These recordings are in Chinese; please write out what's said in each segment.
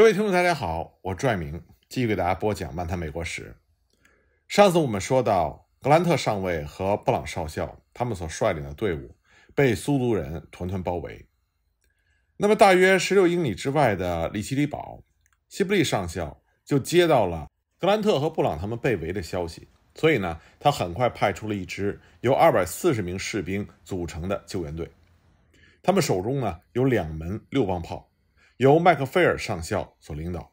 各位听众，大家好，我拽明继续给大家播讲《漫谈美国史》。上次我们说到，格兰特上尉和布朗少校他们所率领的队伍被苏族人团团包围。那么，大约十六英里之外的里奇里堡，西布利上校就接到了格兰特和布朗他们被围的消息，所以呢，他很快派出了一支由二百四十名士兵组成的救援队，他们手中呢有两门六磅炮。由麦克菲尔上校所领导，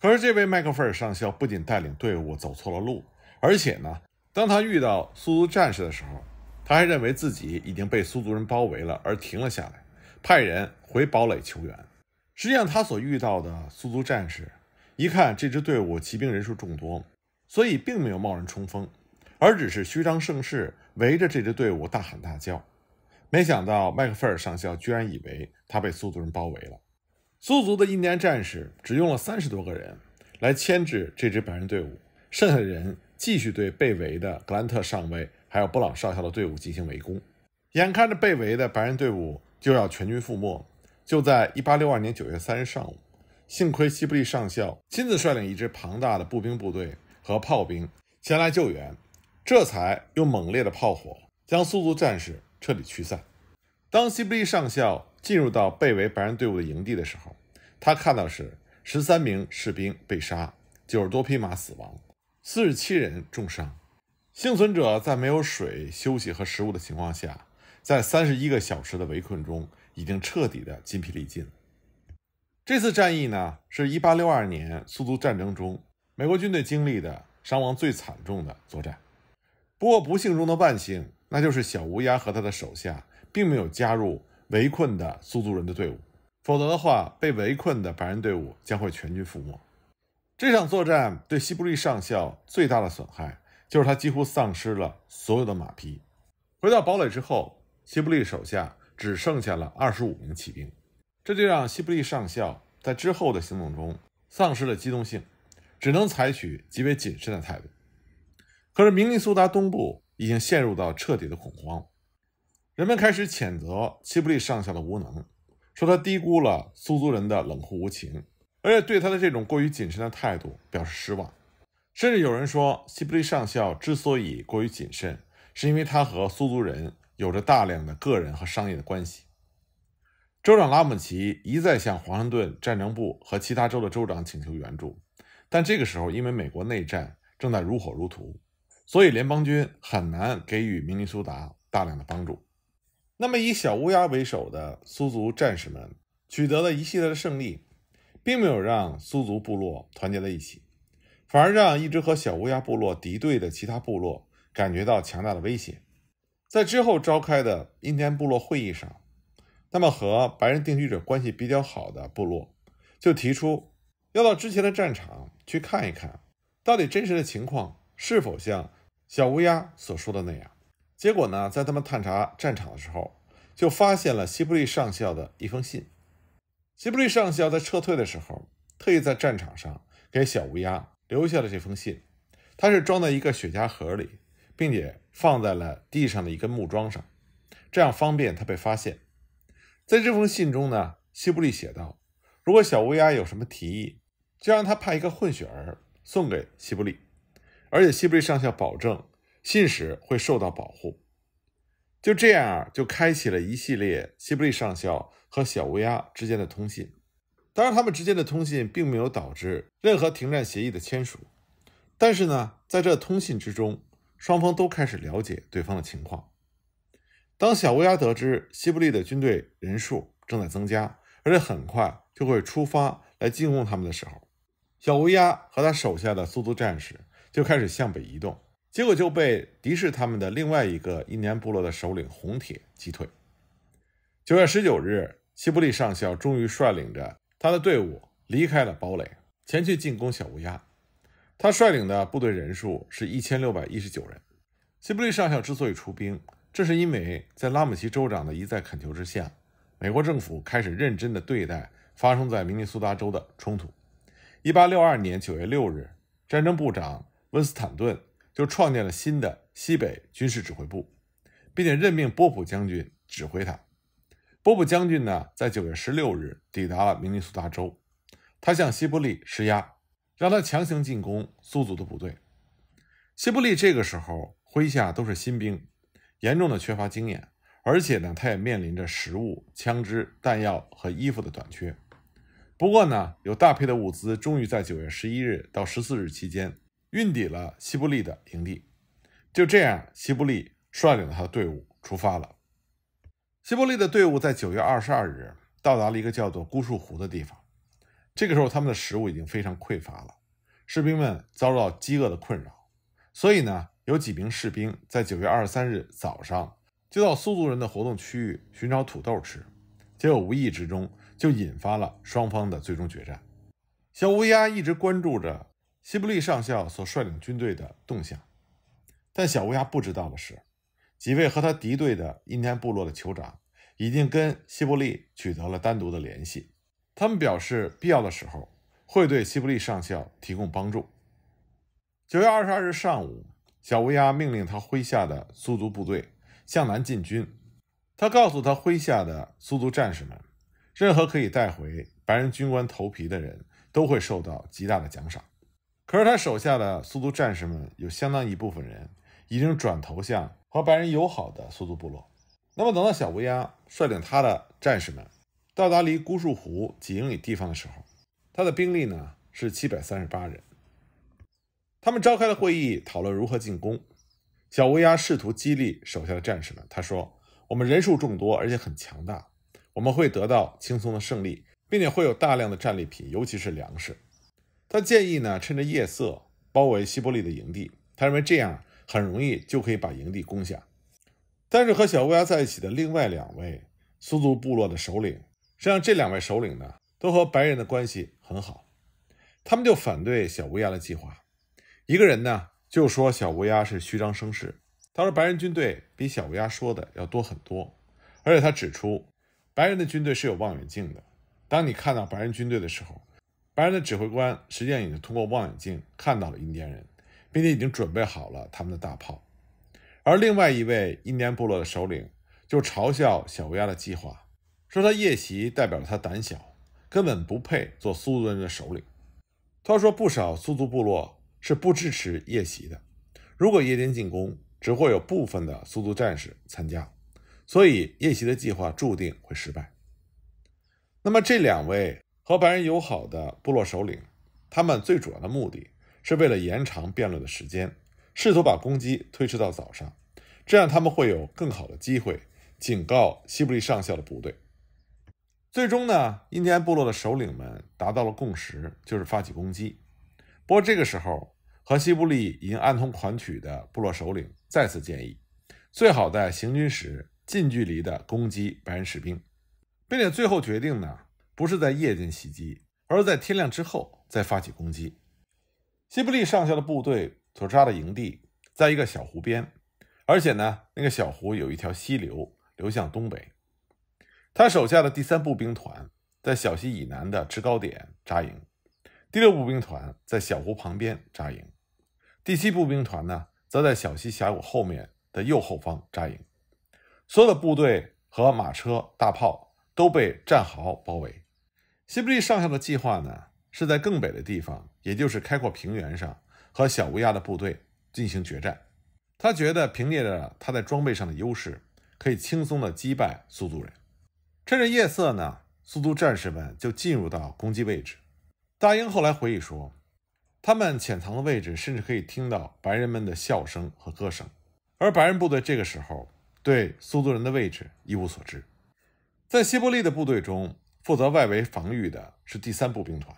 可是这位麦克菲尔上校不仅带领队伍走错了路，而且呢，当他遇到苏族战士的时候，他还认为自己已经被苏族人包围了，而停了下来，派人回堡垒求援。实际上，他所遇到的苏族战士一看这支队伍骑兵人数众多，所以并没有贸然冲锋，而只是虚张声势，围着这支队伍大喊大叫。没想到麦克菲尔上校居然以为他被苏族人包围了。苏族的印第安战士只用了三十多个人来牵制这支白人队伍，剩下的人继续对被围的格兰特上尉还有布朗少校的队伍进行围攻。眼看着被围的白人队伍就要全军覆没，就在1862年9月3日上午，幸亏西伯利上校亲自率领一支庞大的步兵部队和炮兵前来救援，这才用猛烈的炮火将苏族战士彻底驱散。当西伯利上校。进入到被围白人队伍的营地的时候，他看到是十三名士兵被杀，九十多匹马死亡，四十七人重伤。幸存者在没有水、休息和食物的情况下，在三十一个小时的围困中，已经彻底的筋疲力尽。这次战役呢，是一八六二年苏族战争中美国军队经历的伤亡最惨重的作战。不过不幸中的万幸，那就是小乌鸦和他的手下并没有加入。围困的苏族人的队伍，否则的话，被围困的白人队伍将会全军覆没。这场作战对西布利上校最大的损害就是他几乎丧失了所有的马匹。回到堡垒之后，西布利手下只剩下了二十五名骑兵，这就让西布利上校在之后的行动中丧失了机动性，只能采取极为谨慎的态度。可是，明尼苏达东部已经陷入到彻底的恐慌。人们开始谴责西布利上校的无能，说他低估了苏族人的冷酷无情，而且对他的这种过于谨慎的态度表示失望。甚至有人说，西布利上校之所以过于谨慎，是因为他和苏族人有着大量的个人和商业的关系。州长拉姆齐一再向华盛顿战争部和其他州的州长请求援助，但这个时候，因为美国内战正在如火如荼，所以联邦军很难给予明尼苏达大量的帮助。那么，以小乌鸦为首的苏族战士们取得了一系列的胜利，并没有让苏族部落团结在一起，反而让一直和小乌鸦部落敌对的其他部落感觉到强大的威胁。在之后召开的印第安部落会议上，那么和白人定居者关系比较好的部落就提出要到之前的战场去看一看，到底真实的情况是否像小乌鸦所说的那样。结果呢，在他们探查战场的时候，就发现了西布利上校的一封信。西布利上校在撤退的时候，特意在战场上给小乌鸦留下了这封信。他是装在一个雪茄盒里，并且放在了地上的一根木桩上，这样方便他被发现。在这封信中呢，西布利写道：“如果小乌鸦有什么提议，就让他派一个混血儿送给西布利。”而且西布利上校保证。信使会受到保护，就这样就开启了一系列西伯利上校和小乌鸦之间的通信。当然，他们之间的通信并没有导致任何停战协议的签署。但是呢，在这通信之中，双方都开始了解对方的情况。当小乌鸦得知西伯利的军队人数正在增加，而且很快就会出发来进攻他们的时候，小乌鸦和他手下的速度战士就开始向北移动。结果就被敌视他们的另外一个印第安部落的首领红铁击退。九月十九日，西伯利上校终于率领着他的队伍离开了堡垒，前去进攻小乌鸦。他率领的部队人数是一千六百一十九人。西伯利上校之所以出兵，这是因为在拉姆齐州长的一再恳求之下，美国政府开始认真地对待发生在明尼苏达州的冲突。一八六二年九月六日，战争部长温斯坦顿。就创建了新的西北军事指挥部，并且任命波普将军指挥他。波普将军呢，在九月十六日抵达了明尼苏达州，他向西伯利施压，让他强行进攻苏族的部队。西伯利这个时候麾下都是新兵，严重的缺乏经验，而且呢，他也面临着食物、枪支、弹药和衣服的短缺。不过呢，有大批的物资终于在九月十一日到十四日期间。运抵了西伯利的营地，就这样，西伯利率领他的队伍出发了。西伯利的队伍在九月二十二日到达了一个叫做孤树湖的地方。这个时候，他们的食物已经非常匮乏了，士兵们遭到饥饿的困扰。所以呢，有几名士兵在九月二十三日早上就到苏族人的活动区域寻找土豆吃，结果无意之中就引发了双方的最终决战。小乌鸦一直关注着。西布利上校所率领军队的动向，但小乌鸦不知道的是，几位和他敌对的印第安部落的酋长已经跟西布利取得了单独的联系。他们表示，必要的时候会对西布利上校提供帮助。九月二十二日上午，小乌鸦命令他麾下的苏族部队向南进军。他告诉他麾下的苏族战士们，任何可以带回白人军官头皮的人都会受到极大的奖赏。可是他手下的苏族战士们有相当一部分人已经转头向和白人友好的苏族部落。那么，等到小乌鸦率领他的战士们到达离孤树湖几英里地方的时候，他的兵力呢是七百三十八人。他们召开了会议，讨论如何进攻。小乌鸦试图激励手下的战士们，他说：“我们人数众多，而且很强大，我们会得到轻松的胜利，并且会有大量的战利品，尤其是粮食。”他建议呢，趁着夜色包围西伯利的营地。他认为这样很容易就可以把营地攻下。但是和小乌鸦在一起的另外两位苏族部落的首领，实际上这两位首领呢，都和白人的关系很好。他们就反对小乌鸦的计划。一个人呢，就说小乌鸦是虚张声势。他说白人军队比小乌鸦说的要多很多，而且他指出，白人的军队是有望远镜的。当你看到白人军队的时候。白人的指挥官实际上已经通过望远镜看到了印第安人，并且已经准备好了他们的大炮。而另外一位印第安部落的首领就嘲笑小乌鸦的计划，说他夜袭代表了他胆小，根本不配做苏族人的首领。他说不少苏族部落是不支持夜袭的，如果夜间进攻，只会有部分的苏族战士参加，所以夜袭的计划注定会失败。那么这两位。和白人友好的部落首领，他们最主要的目的是为了延长辩论的时间，试图把攻击推迟到早上，这样他们会有更好的机会警告西布利上校的部队。最终呢，印第安部落的首领们达到了共识，就是发起攻击。不过这个时候，和西布利已经暗通款曲的部落首领再次建议，最好在行军时近距离的攻击白人士兵，并且最后决定呢。不是在夜间袭击，而是在天亮之后再发起攻击。西布利上校的部队所扎的营地在一个小湖边，而且呢，那个小湖有一条溪流流向东北。他手下的第三步兵团在小溪以南的制高点扎营，第六步兵团在小湖旁边扎营，第七步兵团呢，则在小溪峡谷后面的右后方扎营。所有的部队和马车、大炮都被战壕包围。西伯利上校的计划呢，是在更北的地方，也就是开阔平原上，和小乌鸦的部队进行决战。他觉得凭借着他在装备上的优势，可以轻松的击败苏族人。趁着夜色呢，苏族战士们就进入到攻击位置。大英后来回忆说，他们潜藏的位置甚至可以听到白人们的笑声和歌声，而白人部队这个时候对苏族人的位置一无所知。在西伯利的部队中。负责外围防御的是第三步兵团。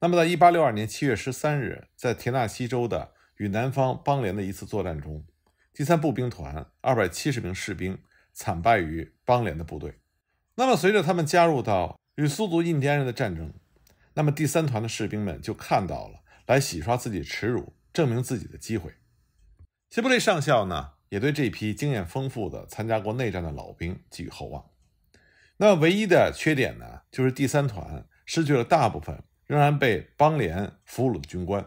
那么，在一八六二年七月十三日，在田纳西州的与南方邦联的一次作战中，第三步兵团二百七十名士兵惨败于邦联的部队。那么，随着他们加入到与苏族印第安人的战争，那么第三团的士兵们就看到了来洗刷自己耻辱、证明自己的机会。希伯雷上校呢，也对这批经验丰富的参加过内战的老兵寄予厚望。那唯一的缺点呢，就是第三团失去了大部分仍然被邦联俘虏的军官。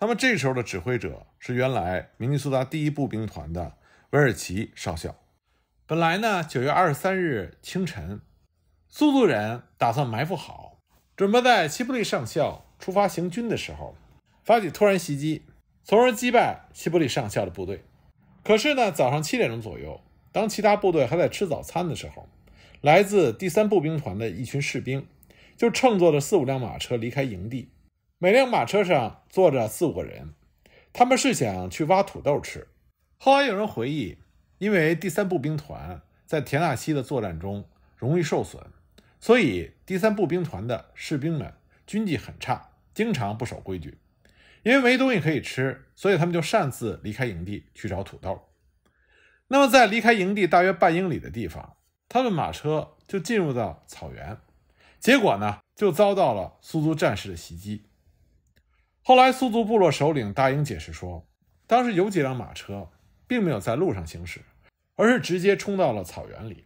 那么这时候的指挥者是原来明尼苏达第一步兵团的韦尔奇少校。本来呢，九月二十三日清晨，苏族人打算埋伏好，准备在西布利上校出发行军的时候发起突然袭击，从而击败西布利上校的部队。可是呢，早上七点钟左右，当其他部队还在吃早餐的时候，来自第三步兵团的一群士兵，就乘坐着四五辆马车离开营地。每辆马车上坐着四五个人，他们是想去挖土豆吃。后来有人回忆，因为第三步兵团在田纳西的作战中容易受损，所以第三步兵团的士兵们军纪很差，经常不守规矩。因为没东西可以吃，所以他们就擅自离开营地去找土豆。那么，在离开营地大约半英里的地方。他们马车就进入到草原，结果呢，就遭到了苏族战士的袭击。后来，苏族部落首领大英解释说，当时有几辆马车并没有在路上行驶，而是直接冲到了草原里。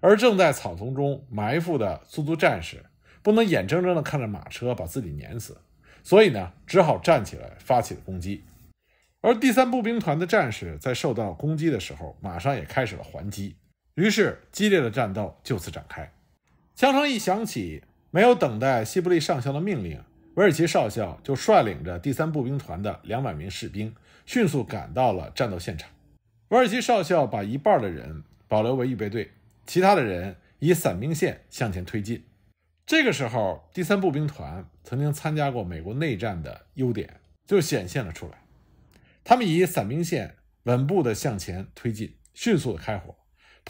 而正在草丛中埋伏的苏族战士不能眼睁睁地看着马车把自己碾死，所以呢，只好站起来发起了攻击。而第三步兵团的战士在受到攻击的时候，马上也开始了还击。于是，激烈的战斗就此展开。枪声一响起，没有等待西伯利上校的命令，韦尔奇少校就率领着第三步兵团的两百名士兵迅速赶到了战斗现场。韦尔奇少校把一半的人保留为预备队，其他的人以散兵线向前推进。这个时候，第三步兵团曾经参加过美国内战的优点就显现了出来。他们以散兵线稳步地向前推进，迅速地开火。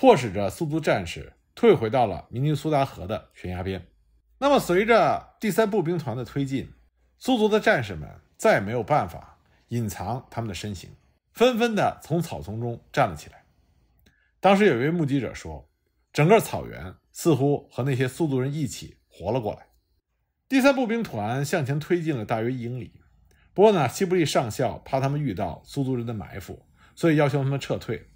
迫使着苏族战士退回到了明尼苏达河的悬崖边。那么，随着第三步兵团的推进，苏族的战士们再也没有办法隐藏他们的身形，纷纷的从草丛中站了起来。当时有一位目击者说，整个草原似乎和那些苏族人一起活了过来。第三步兵团向前推进了大约一英里，不过呢，西布利上校怕他们遇到苏族人的埋伏，所以要求他们撤退。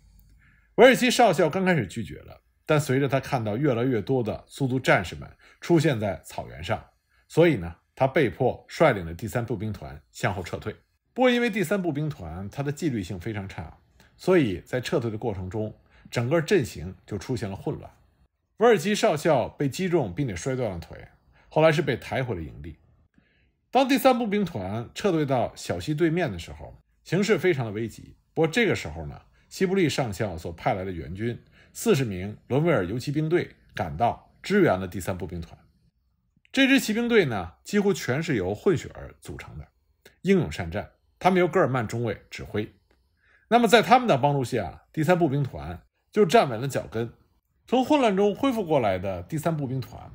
韦尔奇少校刚开始拒绝了，但随着他看到越来越多的苏族战士们出现在草原上，所以呢，他被迫率领的第三步兵团向后撤退。不过，因为第三步兵团他的纪律性非常差，所以在撤退的过程中，整个阵型就出现了混乱。韦尔奇少校被击中并且摔断了腿，后来是被抬回了营地。当第三步兵团撤退到小溪对面的时候，形势非常的危急。不过这个时候呢。西布利上校所派来的援军，四十名伦威尔游骑兵队赶到支援了第三步兵团。这支骑兵队呢，几乎全是由混血儿组成的，英勇善战。他们由戈尔曼中尉指挥。那么，在他们的帮助下，第三步兵团就站稳了脚跟。从混乱中恢复过来的第三步兵团，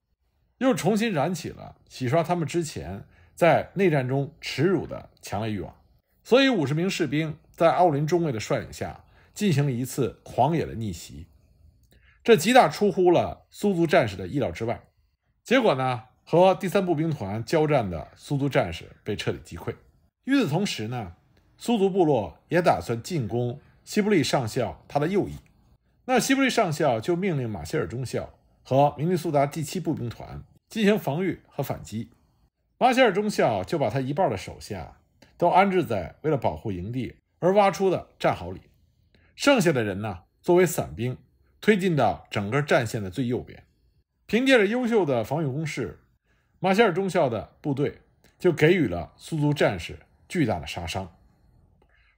又重新燃起了洗刷他们之前在内战中耻辱的强烈欲望。所以，五十名士兵在奥林中尉的率领下。进行了一次狂野的逆袭，这极大出乎了苏族战士的意料之外。结果呢，和第三步兵团交战的苏族战士被彻底击溃。与此同时呢，苏族部落也打算进攻西布利上校他的右翼。那西布利上校就命令马歇尔中校和明尼苏达第七步兵团进行防御和反击。马歇尔中校就把他一半的手下都安置在为了保护营地而挖出的战壕里。剩下的人呢，作为散兵推进到整个战线的最右边，凭借着优秀的防御工事，马歇尔中校的部队就给予了苏族战士巨大的杀伤。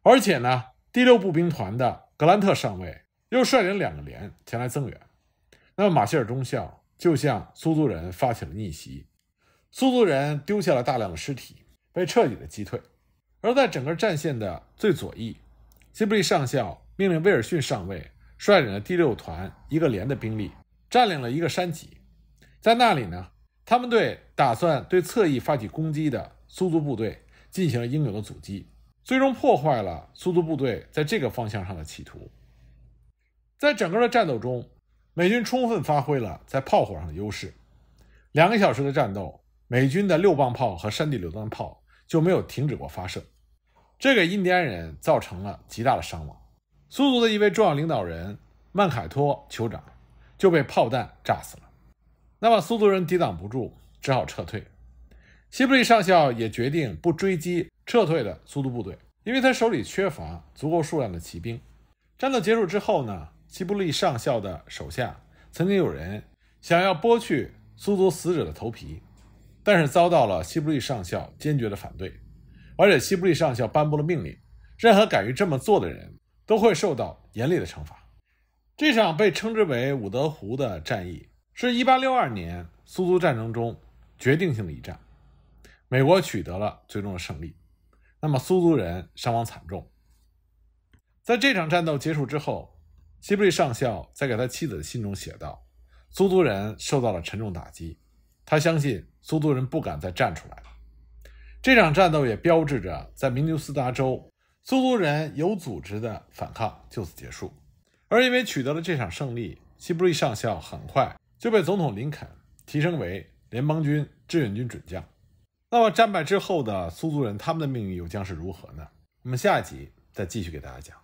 而且呢，第六步兵团的格兰特上尉又率领两个连前来增援，那么马歇尔中校就向苏族人发起了逆袭。苏族人丢下了大量的尸体，被彻底的击退。而在整个战线的最左翼，西布利上校。命令威尔逊上尉率领了第六团一个连的兵力，占领了一个山脊。在那里呢，他们对打算对侧翼发起攻击的苏族部队进行了应有的阻击，最终破坏了苏族部队在这个方向上的企图。在整个的战斗中，美军充分发挥了在炮火上的优势。两个小时的战斗，美军的六磅炮和山地榴弹炮就没有停止过发射，这给印第安人造成了极大的伤亡。苏族的一位重要领导人曼凯托酋长就被炮弹炸死了。那么苏族人抵挡不住，只好撤退。西布利上校也决定不追击撤退的苏族部队，因为他手里缺乏足够数量的骑兵。战斗结束之后呢？西布利上校的手下曾经有人想要剥去苏族死者的头皮，但是遭到了西布利上校坚决的反对，而且西布利上校颁布了命令，任何敢于这么做的人。都会受到严厉的惩罚。这场被称之为伍德湖的战役，是一八六二年苏族战争中决定性的一战，美国取得了最终的胜利。那么苏族人伤亡惨重。在这场战斗结束之后，西布利上校在给他妻子的信中写道：“苏族人受到了沉重打击，他相信苏族人不敢再站出来了。”这场战斗也标志着在明尼苏达州。苏族人有组织的反抗就此结束，而因为取得了这场胜利，西布利上校很快就被总统林肯提升为联邦军志愿军准将。那么战败之后的苏族人，他们的命运又将是如何呢？我们下一集再继续给大家讲。